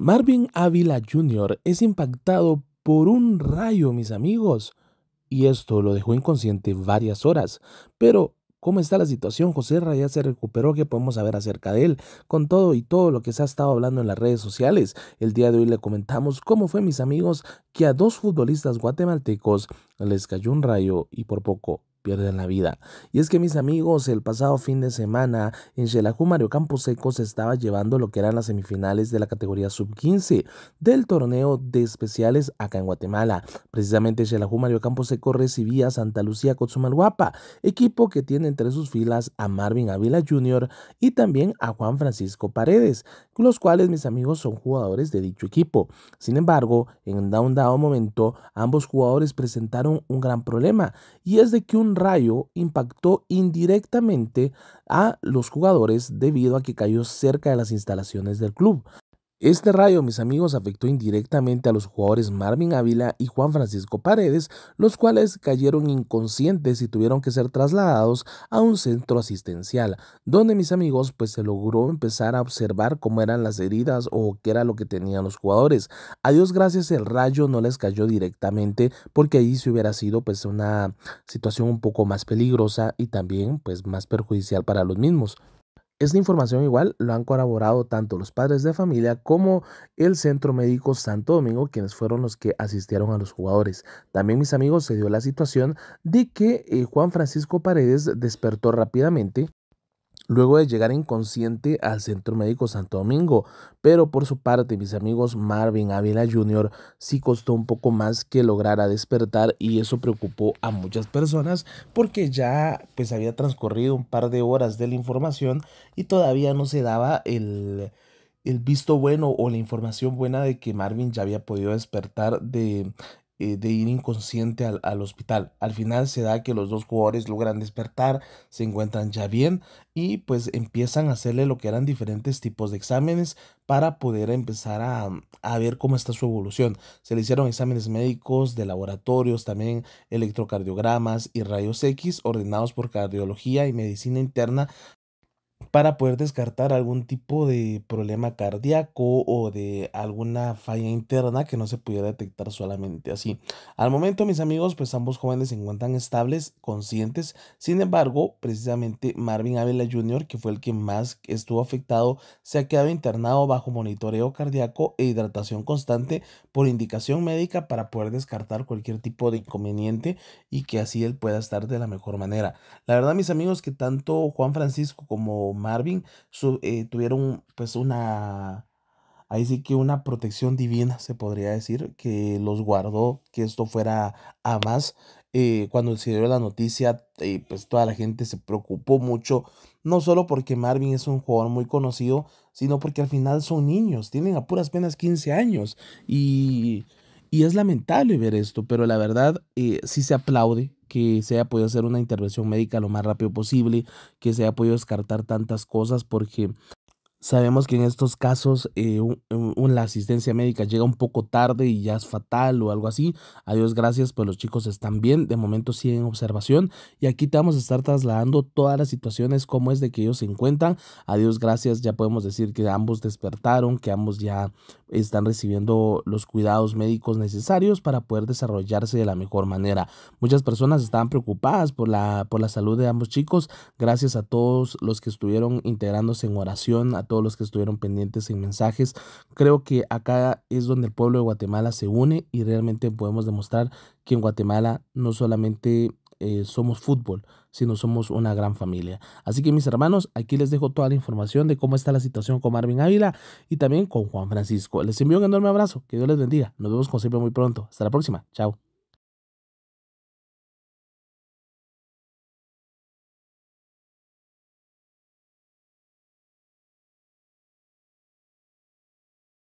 Marvin Ávila Jr. es impactado por un rayo, mis amigos, y esto lo dejó inconsciente varias horas. Pero, ¿cómo está la situación? José Raya se recuperó, que podemos saber acerca de él? Con todo y todo lo que se ha estado hablando en las redes sociales, el día de hoy le comentamos cómo fue, mis amigos, que a dos futbolistas guatemaltecos les cayó un rayo y por poco pierden la vida. Y es que mis amigos, el pasado fin de semana en Xelajú Mario Camposeco se estaba llevando lo que eran las semifinales de la categoría sub-15 del torneo de especiales acá en Guatemala. Precisamente Xelajú Mario Camposeco recibía a Santa Lucía Cotzumalguapa, equipo que tiene entre sus filas a Marvin Ávila Jr. y también a Juan Francisco Paredes, los cuales mis amigos son jugadores de dicho equipo. Sin embargo, en un dado momento ambos jugadores presentaron un gran problema y es de que un rayo impactó indirectamente a los jugadores debido a que cayó cerca de las instalaciones del club, este rayo, mis amigos, afectó indirectamente a los jugadores Marvin Ávila y Juan Francisco Paredes, los cuales cayeron inconscientes y tuvieron que ser trasladados a un centro asistencial, donde mis amigos pues se logró empezar a observar cómo eran las heridas o qué era lo que tenían los jugadores. A Dios gracias el rayo no les cayó directamente porque ahí se hubiera sido pues una situación un poco más peligrosa y también pues más perjudicial para los mismos. Esta información igual lo han colaborado tanto los padres de familia como el Centro Médico Santo Domingo, quienes fueron los que asistieron a los jugadores. También mis amigos se dio la situación de que eh, Juan Francisco Paredes despertó rápidamente luego de llegar inconsciente al Centro Médico Santo Domingo, pero por su parte mis amigos Marvin Ávila Jr. sí costó un poco más que lograra despertar y eso preocupó a muchas personas porque ya pues había transcurrido un par de horas de la información y todavía no se daba el, el visto bueno o la información buena de que Marvin ya había podido despertar de eh, de ir inconsciente al, hospital. Al final se da que los dos jugadores logran despertar, se encuentran ya bien y pues empiezan a hacerle lo que eran diferentes tipos de exámenes para poder empezar a, a ver cómo está su evolución. Se le hicieron exámenes médicos, de laboratorios, también electrocardiogramas y rayos X ordenados por cardiología y medicina interna para poder descartar algún tipo de problema cardíaco o de alguna falla interna que no se pudiera detectar solamente así. Al momento, mis amigos, pues ambos jóvenes se encuentran estables, conscientes. Sin embargo, precisamente Marvin Ávila Jr., que fue el que más estuvo afectado, se ha quedado internado bajo monitoreo cardíaco e hidratación constante por indicación médica para poder descartar cualquier tipo de inconveniente y que así él pueda estar de la mejor manera. La verdad, mis amigos, que tanto Juan Francisco como Marvin eh, tuvieron pues una, ahí sí que una protección divina se podría decir, que los guardó que esto fuera a más. Eh, cuando se dio la noticia, eh, pues toda la gente se preocupó mucho, no solo porque Marvin es un jugador muy conocido, sino porque al final son niños, tienen a puras penas 15 años y... Y es lamentable ver esto, pero la verdad eh, sí se aplaude que se haya podido hacer una intervención médica lo más rápido posible, que se haya podido descartar tantas cosas, porque Sabemos que en estos casos eh, la asistencia médica llega un poco tarde y ya es fatal o algo así. adiós gracias, pues los chicos están bien, de momento siguen en observación y aquí te vamos a estar trasladando todas las situaciones, cómo es de que ellos se encuentran. adiós gracias, ya podemos decir que ambos despertaron, que ambos ya están recibiendo los cuidados médicos necesarios para poder desarrollarse de la mejor manera. Muchas personas estaban preocupadas por la, por la salud de ambos chicos. Gracias a todos los que estuvieron integrándose en oración, a todos los que estuvieron pendientes en mensajes. Creo que acá es donde el pueblo de Guatemala se une y realmente podemos demostrar que en Guatemala no solamente eh, somos fútbol, sino somos una gran familia. Así que mis hermanos, aquí les dejo toda la información de cómo está la situación con Marvin Ávila y también con Juan Francisco. Les envío un enorme abrazo, que Dios les bendiga. Nos vemos con siempre muy pronto. Hasta la próxima. Chao.